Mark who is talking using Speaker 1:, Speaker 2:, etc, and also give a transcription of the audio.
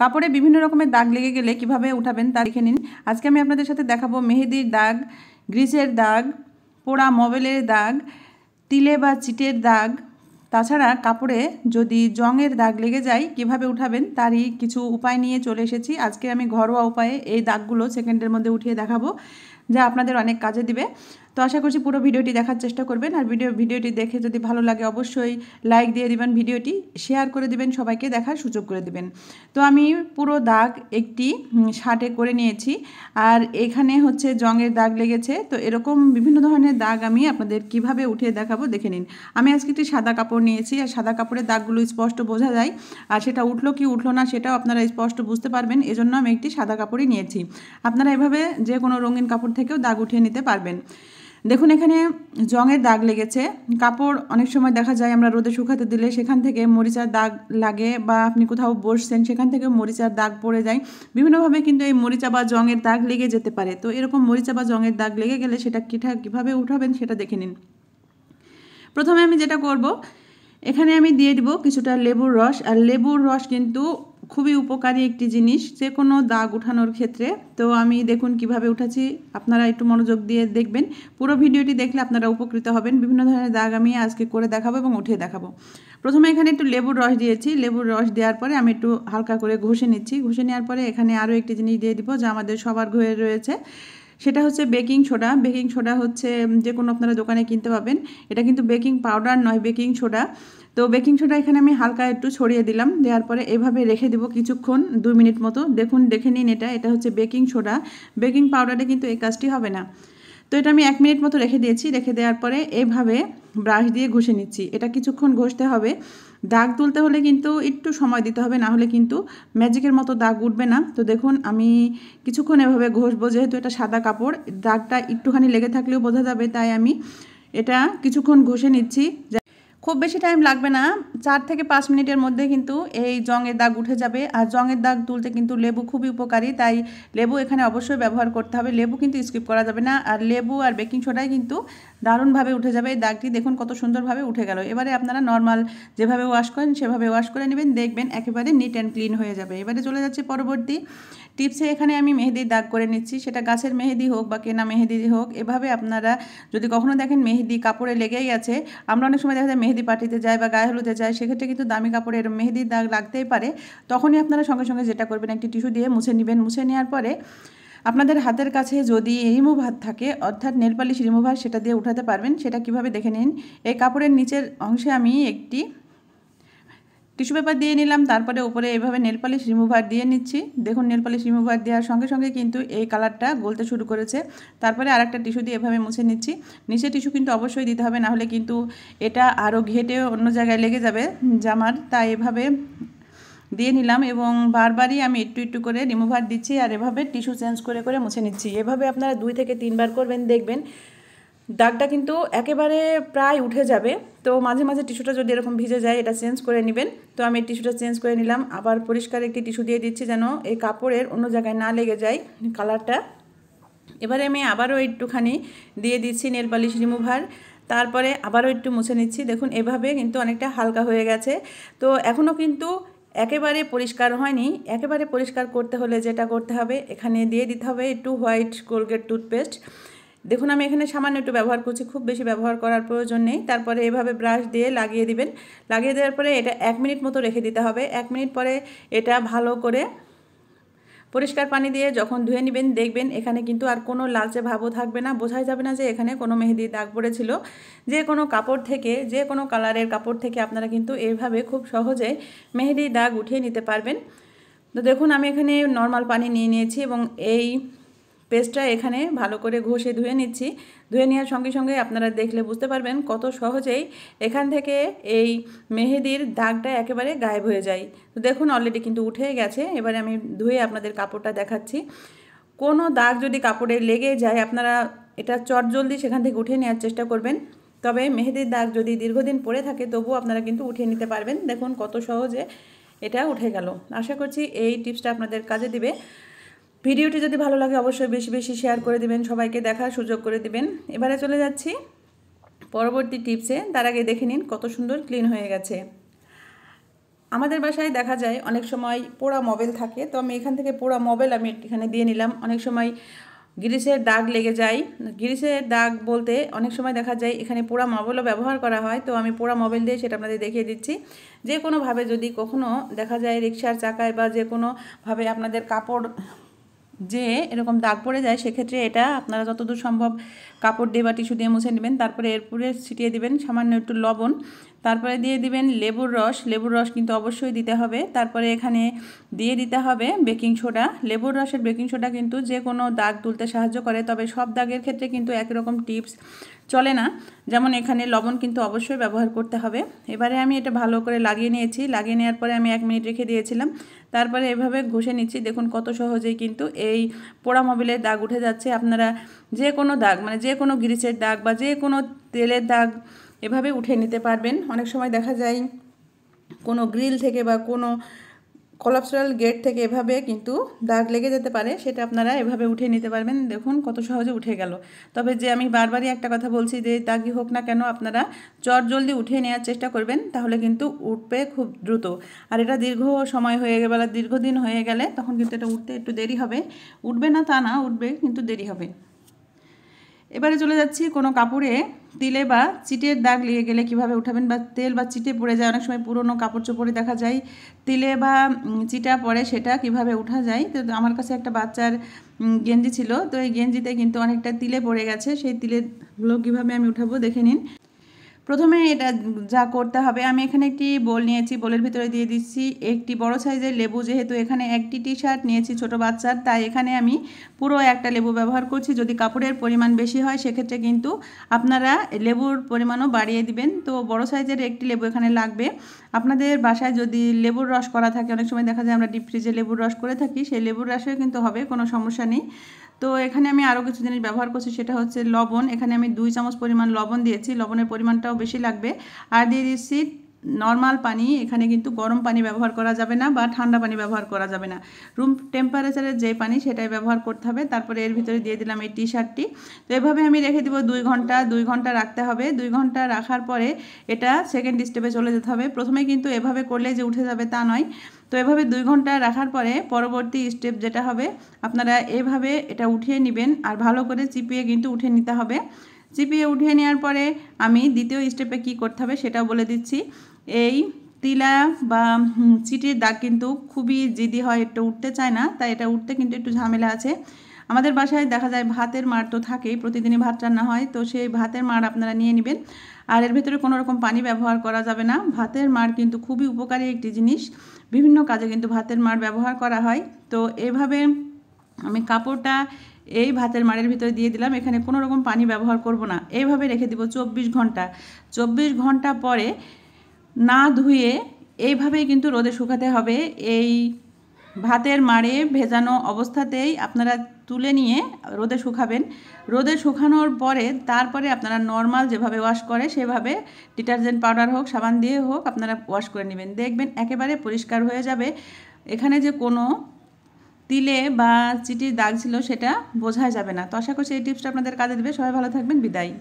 Speaker 1: কাপড়ে বিভিন্ন রকমের দাগ লেগে গেলে কিভাবে উঠাবেন তা দেখে নিন আজকে আমি আপনাদের সাথে দেখাবো মেহেদির দাগ গ্রিসের দাগ পোড়া মবেলের দাগ তিলে বা চিটের দাগ তাছাড়া কাপড়ে যদি জঙের দাগ লেগে যায় কিভাবে উঠাবেন তারই কিছু উপায় নিয়ে চলে এসেছি আজকে আমি ঘরোয়া উপায়ে এই দাগগুলো সেকেন্ডের মধ্যে উঠিয়ে দেখাবো যা আপনাদের অনেক কাজে দিবে তো আশা করছি পুরো ভিডিওটি দেখার চেষ্টা করবেন আর ভিডিও ভিডিওটি দেখে যদি ভালো লাগে অবশ্যই লাইক দিয়ে দিবেন ভিডিওটি শেয়ার করে দিবেন সবাইকে দেখার সুযোগ করে দিবেন তো আমি পুরো দাগ একটি শার্টে করে নিয়েছি আর এখানে হচ্ছে জঙের দাগ লেগেছে তো এরকম বিভিন্ন ধরনের দাগ আমি আপনাদের কিভাবে উঠিয়ে দেখাবো দেখে নিন আমি আজকে একটি সাদা কাপড় নিয়েছি আর সাদা কাপড়ের দাগগুলো স্পষ্ট বোঝা যায় আর সেটা উঠলো কি উঠলো না সেটাও আপনারা স্পষ্ট বুঝতে পারবেন এজন্য আমি একটি সাদা কাপড়ই নিয়েছি আপনারা এভাবে যে কোনো রঙিন কাপড় থেকেও দাগ উঠিয়ে নিতে পারবেন দেখুন এখানে জঙের দাগ লেগেছে কাপড় অনেক সময় দেখা যায় আমরা রোদে শুকাতে দিলে সেখান থেকে মরিচার দাগ লাগে বা আপনি কোথাও বসছেন সেখান থেকে মরিচার দাগ পড়ে যায় বিভিন্নভাবে কিন্তু এই মরিচা বা জঙের দাগ লেগে যেতে পারে তো এরকম মরিচা বা জঙের দাগ লেগে গেলে সেটা কীটা কীভাবে উঠাবেন সেটা দেখে নিন প্রথমে আমি যেটা করব এখানে আমি দিয়ে দিব কিছুটা লেবুর রস আর লেবুর রস কিন্তু খুবই উপকারী একটি জিনিস যে কোনো দাগ উঠানোর ক্ষেত্রে তো আমি দেখুন কিভাবে উঠাচ্ছি আপনারা একটু মনোযোগ দিয়ে দেখবেন পুরো ভিডিওটি দেখলে আপনারা উপকৃত হবেন বিভিন্ন ধরনের দাগ আমি আজকে করে দেখাবো এবং উঠিয়ে দেখাবো প্রথমে এখানে একটু লেবুর রস দিয়েছি লেবুর রস দেওয়ার পরে আমি একটু হালকা করে ঘষে নিচ্ছি ঘষে নেওয়ার পরে এখানে আরও একটি জিনিস দিয়ে দিব যা আমাদের সবার ঘরে রয়েছে সেটা হচ্ছে বেকিং সোডা বেকিং সোডা হচ্ছে যে কোনো আপনারা দোকানে কিনতে পাবেন এটা কিন্তু বেকিং পাউডার নয় বেকিং সোডা তো বেকিং সোডা এখানে আমি হালকা একটু ছড়িয়ে দিলাম দেওয়ার পরে এভাবে রেখে দেবো কিছুক্ষণ দুই মিনিট মতো দেখুন দেখে নিন এটা এটা হচ্ছে বেকিং সোডা বেকিং পাউডারে কিন্তু এই কাজটি হবে না তো এটা আমি এক মিনিট মতো রেখে দিয়েছি রেখে দেওয়ার পরে এভাবে ব্রাশ দিয়ে ঘষে নিচ্ছি এটা কিছুক্ষণ ঘষতে হবে দাগ তুলতে হলে কিন্তু একটু সময় দিতে হবে না হলে কিন্তু ম্যাজিকের মতো দাগ উঠবে না তো দেখুন আমি কিছুক্ষণ এভাবে ঘষবো যেহেতু এটা সাদা কাপড় দাগটা একটুখানি লেগে থাকলেও বোঝা যাবে তাই আমি এটা কিছুক্ষণ ঘষে নিচ্ছি খুব বেশি টাইম লাগবে না চার থেকে পাঁচ মিনিটের মধ্যে কিন্তু এই জঙের দাগ উঠে যাবে আর জঙের দাগ তুলতে কিন্তু লেবু খুবই উপকারী তাই লেবু এখানে অবশ্যই ব্যবহার করতে হবে লেবু কিন্তু স্কিপ করা যাবে না আর লেবু আর বেকিং সোডাই কিন্তু দারুণভাবে উঠে যাবে এই দাগটি দেখুন কত সুন্দরভাবে উঠে গেল এবারে আপনারা নর্মাল যেভাবে ওয়াশ করেন সেভাবে ওয়াশ করে নেবেন দেখবেন একেবারে নিট অ্যান্ড ক্লিন হয়ে যাবে এবারে চলে যাচ্ছে পরবর্তী টিপসে এখানে আমি মেহেদির দাগ করে নিচ্ছি সেটা গাছের মেহেদি হোক বা কেনা মেহেদি হোক এভাবে আপনারা যদি কখনও দেখেন মেহেদি কাপড়ে লেগেই আছে আমরা অনেক সময় দেখা যায় মেহেদি পার্টিতে যাই বা গায়ে হলুদে যাই সেক্ষেত্রে কিন্তু দামি কাপড়ে এরম মেহেদির দাগ লাগতেই পারে তখনই আপনারা সঙ্গে সঙ্গে যেটা করবেন একটি টিস্যু দিয়ে মুছে নেবেন মুছে নেওয়ার পরে আপনাদের হাতের কাছে যদি রিমুভার থাকে অর্থাৎ নেলপালিশ রিমুভার সেটা দিয়ে উঠাতে পারবেন সেটা কিভাবে দেখে নিন এই কাপড়ের নিচের অংশে আমি একটি টিস্যু পেপার দিয়ে নিলাম তারপরে উপরে এভাবে নেলপালিশ রিমুভার দিয়ে নিচ্ছি দেখুন নেলপালিশ রিমুভার দেওয়ার সঙ্গে সঙ্গে কিন্তু এই কালারটা গলতে শুরু করেছে তারপরে আর একটা টিস্যু দিয়ে এভাবে মুছে নিচ্ছি নিচে টিস্যু কিন্তু অবশ্যই দিতে হবে নাহলে কিন্তু এটা আরও ঘেটে অন্য জায়গায় লেগে যাবে জামার তাই এভাবে দিয়ে নিলাম এবং বারবারই আমি একটু একটু করে রিমুভার দিচ্ছি আর এভাবে টিস্যু চেঞ্জ করে করে মুছে নিচ্ছি এভাবে আপনারা দুই থেকে তিনবার করবেন দেখবেন দাগটা কিন্তু একেবারে প্রায় উঠে যাবে তো মাঝে মাঝে টিস্যুটা যদি এরকম ভিজে যায় এটা চেঞ্জ করে নেবেন তো আমি টিস্যুটা চেঞ্জ করে নিলাম আবার পরিষ্কার একটি টিস্যু দিয়ে দিচ্ছি যেন এই কাপড়ের অন্য জায়গায় না লেগে যায় কালারটা এবারে আমি আবারও একটুখানি দিয়ে দিচ্ছি নেল পালিশ রিমুভার তারপরে আবারও একটু মুছে নিচ্ছি দেখুন এভাবে কিন্তু অনেকটা হালকা হয়ে গেছে তো এখনও কিন্তু একেবারে পরিষ্কার হয়নি একেবারে পরিষ্কার করতে হলে যেটা করতে হবে এখানে দিয়ে দিতে হবে একটু হোয়াইট কোলগেট টুথপেস্ট দেখুন আমি এখানে সামান্য একটু ব্যবহার করছি খুব বেশি ব্যবহার করার প্রয়োজন নেই তারপরে এভাবে ব্রাশ দিয়ে লাগিয়ে দিবেন লাগিয়ে দেওয়ার পরে এটা এক মিনিট মতো রেখে দিতে হবে এক মিনিট পরে এটা ভালো করে পরিষ্কার পানি দিয়ে যখন ধুয়ে নেবেন দেখবেন এখানে কিন্তু আর কোনো লালচে ভাবও থাকবে না বোঝাই যাবে না যে এখানে কোনো মেহেদির দাগ পড়েছিল যে কোনো কাপড় থেকে যে কোনো কালারের কাপড় থেকে আপনারা কিন্তু এইভাবে খুব সহজে মেহেদির দাগ উঠিয়ে নিতে পারবেন তো দেখুন আমি এখানে নর্মাল পানি নিয়ে নিয়েছি এবং এই পেস্টটা এখানে ভালো করে ঘষে ধুয়ে নিচ্ছি ধুয়ে নেওয়ার সঙ্গে সঙ্গে আপনারা দেখলে বুঝতে পারবেন কত সহজেই এখান থেকে এই মেহেদির দাগটা একেবারে গায়েব হয়ে যায় তো দেখুন অলরেডি কিন্তু উঠে গেছে এবারে আমি ধুয়ে আপনাদের কাপড়টা দেখাচ্ছি কোনো দাগ যদি কাপড়ে লেগে যায় আপনারা এটা চটজলদি সেখান থেকে উঠে নেওয়ার চেষ্টা করবেন তবে মেহেদির দাগ যদি দীর্ঘদিন পড়ে থাকে তবুও আপনারা কিন্তু উঠিয়ে নিতে পারবেন দেখুন কত সহজে এটা উঠে গেল আশা করছি এই টিপসটা আপনাদের কাজে দিবে ভিডিওটি যদি ভালো লাগে অবশ্যই বেশি বেশি শেয়ার করে দেবেন সবাইকে দেখার সুযোগ করে দেবেন এবারে চলে যাচ্ছি পরবর্তী টিপসে তার আগে দেখে নিন কত সুন্দর ক্লিন হয়ে গেছে আমাদের বাসায় দেখা যায় অনেক সময় পোড়া মোবাইল থাকে তো আমি এখান থেকে পোড়া মোবাইল আমি এখানে দিয়ে নিলাম অনেক সময় গ্রিসের দাগ লেগে যায় গ্রিসের দাগ বলতে অনেক সময় দেখা যায় এখানে পোড়া মোবাইলও ব্যবহার করা হয় তো আমি পোড়া মোবাইল দিয়ে সেটা আপনাদের দেখিয়ে দিচ্ছি যে কোনোভাবে যদি কখনও দেখা যায় রিক্সার চাকায় বা যে কোনোভাবে আপনাদের কাপড় যে এরকম দাগ পড়ে যায় সেক্ষেত্রে এটা আপনারা যতদূর সম্ভব কাপড় দিয়ে বা টিস্যু দিয়ে মুছে নেবেন তারপরে এরপরে ছিটিয়ে দিবেন সামান্য একটু লবণ তারপরে দিয়ে দিবেন লেবুর রস লেবুর রস কিন্তু অবশ্যই দিতে হবে তারপরে এখানে দিয়ে দিতে হবে বেকিং সোডা লেবুর রসের বেকিং সোডা কিন্তু যে কোনো দাগ তুলতে সাহায্য করে তবে সব দাগের ক্ষেত্রে কিন্তু একরকম টিপস চলে না যেমন এখানে লবণ কিন্তু অবশ্যই ব্যবহার করতে হবে এবারে আমি এটা ভালো করে লাগিয়ে নিয়েছি লাগিয়ে নেওয়ার পরে আমি এক মিনিট রেখে দিয়েছিলাম তারপরে এভাবে ঘষে নিচ্ছি দেখুন কত সহজেই কিন্তু এই পোড়া মোবিলের দাগ উঠে যাচ্ছে আপনারা যে কোনো দাগ মানে যে কোনো গ্রিসের দাগ বা যে কোনো তেলের দাগ এভাবে উঠে নিতে পারবেন অনেক সময় দেখা যায় কোনো গ্রিল থেকে বা কোনো কলাপসুরাল গেট থেকে এভাবে কিন্তু দাগ লেগে যেতে পারে সেটা আপনারা এভাবে উঠে নিতে পারবেন দেখুন কত সহজে উঠে গেল তবে যে আমি বারবারই একটা কথা বলছি যে দাগই হোক না কেন আপনারা চট জলদি উঠে নেওয়ার চেষ্টা করবেন তাহলে কিন্তু উঠবে খুব দ্রুত আর এটা দীর্ঘ সময় হয়ে গেলে দীর্ঘদিন হয়ে গেলে তখন কিন্তু এটা উঠতে একটু দেরি হবে উঠবে না তা না উঠবে কিন্তু দেরি হবে এবারে চলে যাচ্ছি কোনো কাপড়ে দিলে বা চিটের দাগ লেগে গেলে কিভাবে উঠাবেন বা তেল বা চিটে পড়ে যায় অনেক সময় পুরনো কাপড় চোপড়ে দেখা যায় তিলে বা চিটা পড়ে সেটা কিভাবে উঠা যায় তো আমার কাছে একটা বাচ্চার গেঞ্জি ছিল তো এই গেঞ্জিতে কিন্তু অনেকটা তিলে পড়ে গেছে সেই তিলেগুলো কীভাবে আমি উঠাবো দেখে নিন প্রথমে এটা যা করতে হবে আমি এখানে একটি বোল নিয়েছি বোলের ভিতরে দিয়ে দিচ্ছি একটি বড় সাইজের লেবু যেহেতু এখানে একটি টি শার্ট নিয়েছি ছোট বাচ্চার তাই এখানে আমি পুরো একটা লেবু ব্যবহার করছি যদি কাপড়ের পরিমাণ বেশি হয় সেক্ষেত্রে কিন্তু আপনারা লেবুর পরিমাণও বাড়িয়ে দিবেন তো বড় সাইজের একটি লেবু এখানে লাগবে আপনাদের বাসায় যদি লেবুর রস করা থাকে অনেক সময় দেখা যায় আমরা ডিপ ফ্রিজে লেবুর রস করে থাকি সেই লেবুর রসেও কিন্তু হবে কোনো সমস্যা নেই তো এখানে আমি আরও কিছু জিনিস ব্যবহার করছি সেটা হচ্ছে লবণ এখানে আমি দুই চামচ পরিমাণ লবণ দিয়েছি লবণের পরিমাণটাও বেশি লাগবে আর দিয়ে দিচ্ছি নর্মাল পানি এখানে কিন্তু গরম পানি ব্যবহার করা যাবে না বা ঠান্ডা পানি ব্যবহার করা যাবে না রুম টেম্পারেচারের যে পানি সেটাই ব্যবহার করতে হবে তারপরে এর ভিতরে দিয়ে দিলাম এই টি শার্টটি তো এভাবে আমি রেখে দেবো দুই ঘন্টা দুই ঘন্টা রাখতে হবে দুই ঘন্টা রাখার পরে এটা সেকেন্ড স্টেপে চলে যেতে হবে প্রথমে কিন্তু এভাবে করলে যে উঠে যাবে তা নয় তো এভাবে দুই ঘন্টা রাখার পরে পরবর্তী স্টেপ যেটা হবে আপনারা এভাবে এটা উঠিয়ে নেবেন আর ভালো করে চিপিয়ে কিন্তু উঠে নিতে হবে চিপিয়ে উঠিয়ে নেওয়ার পরে আমি দ্বিতীয় স্টেপে কি করতে হবে সেটাও বলে দিচ্ছি এই তিলা বা চিটির দাগ কিন্তু খুবই জিদি হয় একটু উঠতে চায় না তাই এটা উঠতে কিন্তু একটু ঝামেলা আছে আমাদের বাসায় দেখা যায় ভাতের মার তো থাকেই প্রতিদিনই ভাত রান্না হয় তো সেই ভাতের মার আপনারা নিয়ে নেবেন আর এর ভেতরে কোনো রকম পানি ব্যবহার করা যাবে না ভাতের মার কিন্তু খুবই উপকারী একটি জিনিস বিভিন্ন কাজে কিন্তু ভাতের মার ব্যবহার করা হয় তো এভাবে আমি কাপড়টা এই ভাতের মাড়ের ভিতরে দিয়ে দিলাম এখানে কোনো রকম পানি ব্যবহার করব না এইভাবে রেখে দিব চব্বিশ ঘন্টা চব্বিশ ঘন্টা পরে না ধুয়ে এইভাবেই কিন্তু রোদে শুকাতে হবে এই ভাতের মাড়ে ভেজানো অবস্থাতেই আপনারা তুলে নিয়ে রোদে শুকাবেন রোদে শুকানোর পরে তারপরে আপনারা নর্মাল যেভাবে ওয়াশ করে সেভাবে ডিটারজেন্ট পাউডার হোক সাবান দিয়ে হোক আপনারা ওয়াশ করে নেবেন দেখবেন একেবারে পরিষ্কার হয়ে যাবে এখানে যে কোনো তিলে বা চিটির দাগ ছিল সেটা বোঝা যাবে না তো আশা করছি এই টিপসটা আপনাদের কাজে দেবে সবাই ভালো থাকবেন বিদায়